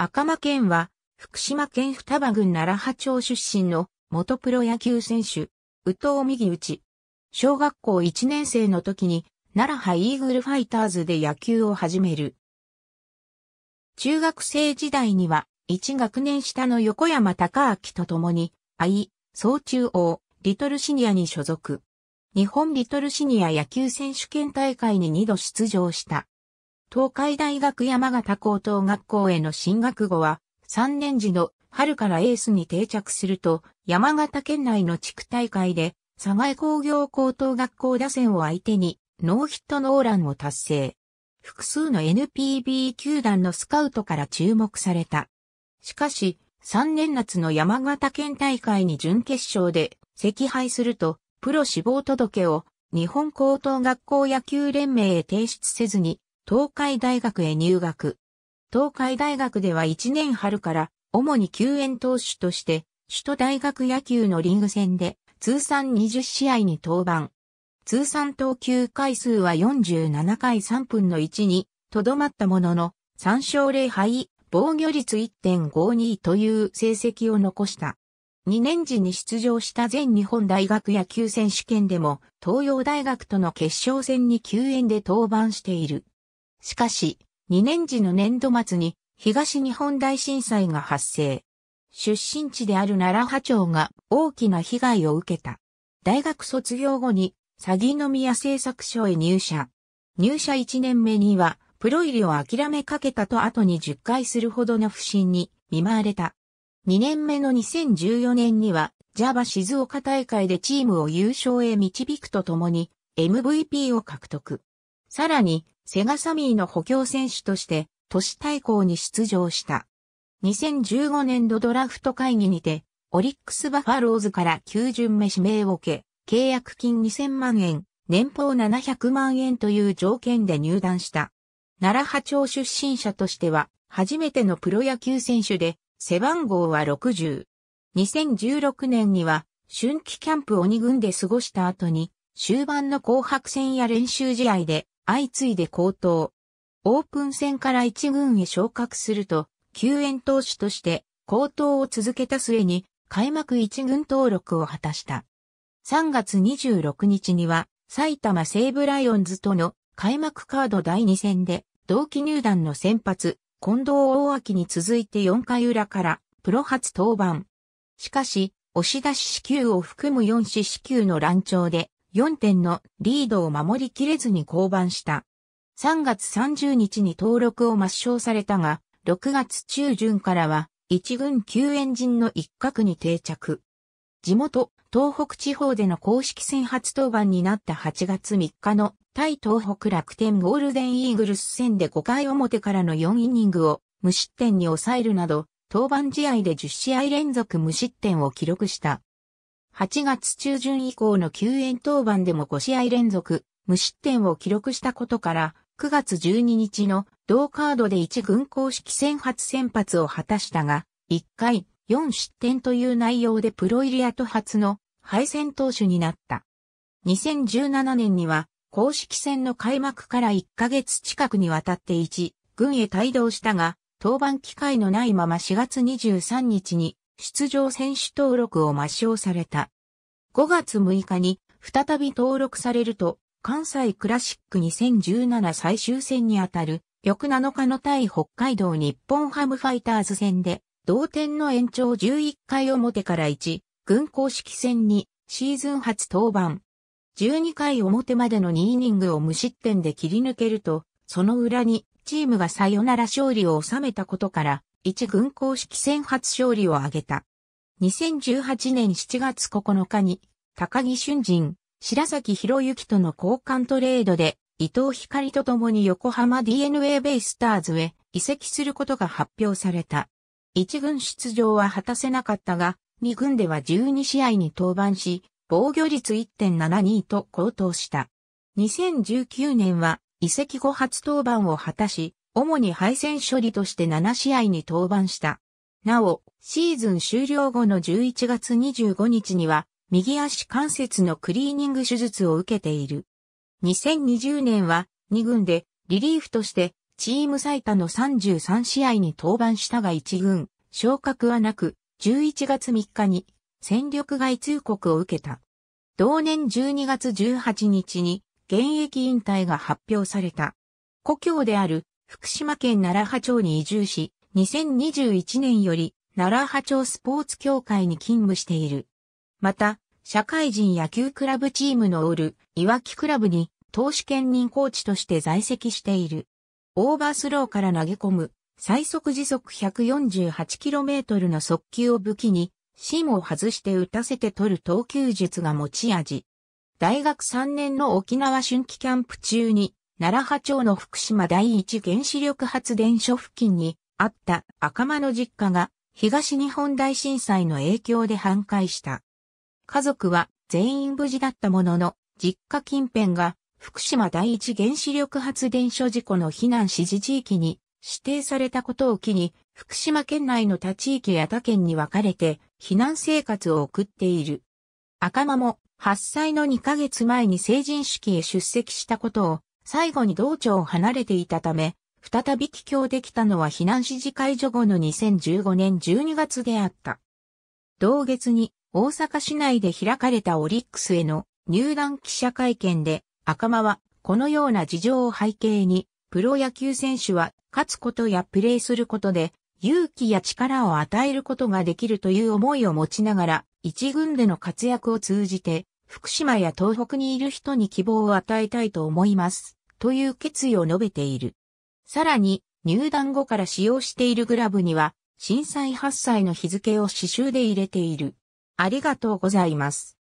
赤間県は、福島県双葉郡奈良波町出身の元プロ野球選手、宇藤右内。小学校1年生の時に、奈良波イーグルファイターズで野球を始める。中学生時代には、1学年下の横山高明と共に、愛、総中央、リトルシニアに所属。日本リトルシニア野球選手権大会に2度出場した。東海大学山形高等学校への進学後は、3年時の春からエースに定着すると、山形県内の地区大会で、佐賀江工業高等学校打線を相手に、ノーヒットノーランを達成。複数の NPB 球団のスカウトから注目された。しかし、3年夏の山形県大会に準決勝で、惜敗すると、プロ志望届を日本高等学校野球連盟へ提出せずに、東海大学へ入学。東海大学では1年春から、主に救援投手として、首都大学野球のリーグ戦で、通算20試合に登板。通算投球回数は47回3分の1に、とどまったものの、3勝0敗、防御率1.52という成績を残した。2年時に出場した全日本大学野球選手権でも、東洋大学との決勝戦に救援で登板している。しかし、2年時の年度末に東日本大震災が発生。出身地である奈良波町が大きな被害を受けた。大学卒業後に、詐欺の宮製作所へ入社。入社1年目には、プロ入りを諦めかけたと後に10回するほどの不審に見舞われた。2年目の2014年には、Java 静岡大会でチームを優勝へ導くとともに、MVP を獲得。さらに、セガサミーの補強選手として、都市対抗に出場した。2015年度ドラフト会議にて、オリックスバファローズから9巡目指名を受け、契約金2000万円、年俸700万円という条件で入団した。奈良波町出身者としては、初めてのプロ野球選手で、背番号は60。2016年には、春季キャンプ鬼軍で過ごした後に、終盤の紅白戦や練習試合で、相次いで高騰。オープン戦から一軍へ昇格すると、救援投手として高騰を続けた末に開幕一軍登録を果たした。3月26日には埼玉西武ライオンズとの開幕カード第2戦で同期入団の先発、近藤大明に続いて4回裏からプロ初登板。しかし、押し出し支給を含む4支支給の乱調で4点のリードを守りきれずに降板した。3月30日に登録を抹消されたが、6月中旬からは一軍救援陣の一角に定着。地元、東北地方での公式戦初登板になった8月3日の対東北楽天ゴールデンイーグルス戦で5回表からの4イニングを無失点に抑えるなど、登板試合で10試合連続無失点を記録した。8月中旬以降の救援登板でも5試合連続、無失点を記録したことから、9月12日の同カードで1軍公式戦初先発を果たしたが、1回4失点という内容でプロ入りと初の敗戦投手になった。2017年には公式戦の開幕から1ヶ月近くにわたって1軍へ帯同したが、登板機会のないまま4月23日に出場選手登録を抹消された。5月6日に再び登録されると、関西クラシック2017最終戦にあたる、翌7日の対北海道日本ハムファイターズ戦で、同点の延長11回表から1、軍公式戦にシーズン初登板。12回表までの2イニングを無失点で切り抜けると、その裏にチームがサヨナラ勝利を収めたことから、一軍公式戦初勝利を挙げた。2018年7月9日に、高木俊人、白崎博之との交換トレードで、伊藤光と共に横浜 DNA ベイスターズへ移籍することが発表された。一軍出場は果たせなかったが、二軍では12試合に登板し、防御率1.72と高騰した。2019年は移籍後初登板を果たし、主に敗戦処理として7試合に登板した。なお、シーズン終了後の11月25日には、右足関節のクリーニング手術を受けている。2020年は、2軍で、リリーフとして、チーム最多の33試合に登板したが1軍、昇格はなく、11月3日に、戦力外通告を受けた。同年12月18日に、現役引退が発表された。故郷である福島県奈良波町に移住し、2021年より奈良波町スポーツ協会に勤務している。また、社会人野球クラブチームのオール、いわきクラブに投資兼任コーチとして在籍している。オーバースローから投げ込む最速時速 148km の速球を武器に、芯を外して打たせて取る投球術が持ち味。大学3年の沖縄春季キャンプ中に奈良波町の福島第一原子力発電所付近にあった赤間の実家が東日本大震災の影響で半壊した。家族は全員無事だったものの、実家近辺が福島第一原子力発電所事故の避難指示地域に指定されたことを機に、福島県内の他地域や他県に分かれて避難生活を送っている。赤間も8歳の2ヶ月前に成人式へ出席したことを最後に道庁を離れていたため、再び帰郷できたのは避難指示解除後の2015年12月であった。同月に大阪市内で開かれたオリックスへの入団記者会見で赤間はこのような事情を背景にプロ野球選手は勝つことやプレーすることで勇気や力を与えることができるという思いを持ちながら一軍での活躍を通じて福島や東北にいる人に希望を与えたいと思います。という決意を述べている。さらに、入団後から使用しているグラブには、震災発災の日付を刺繍で入れている。ありがとうございます。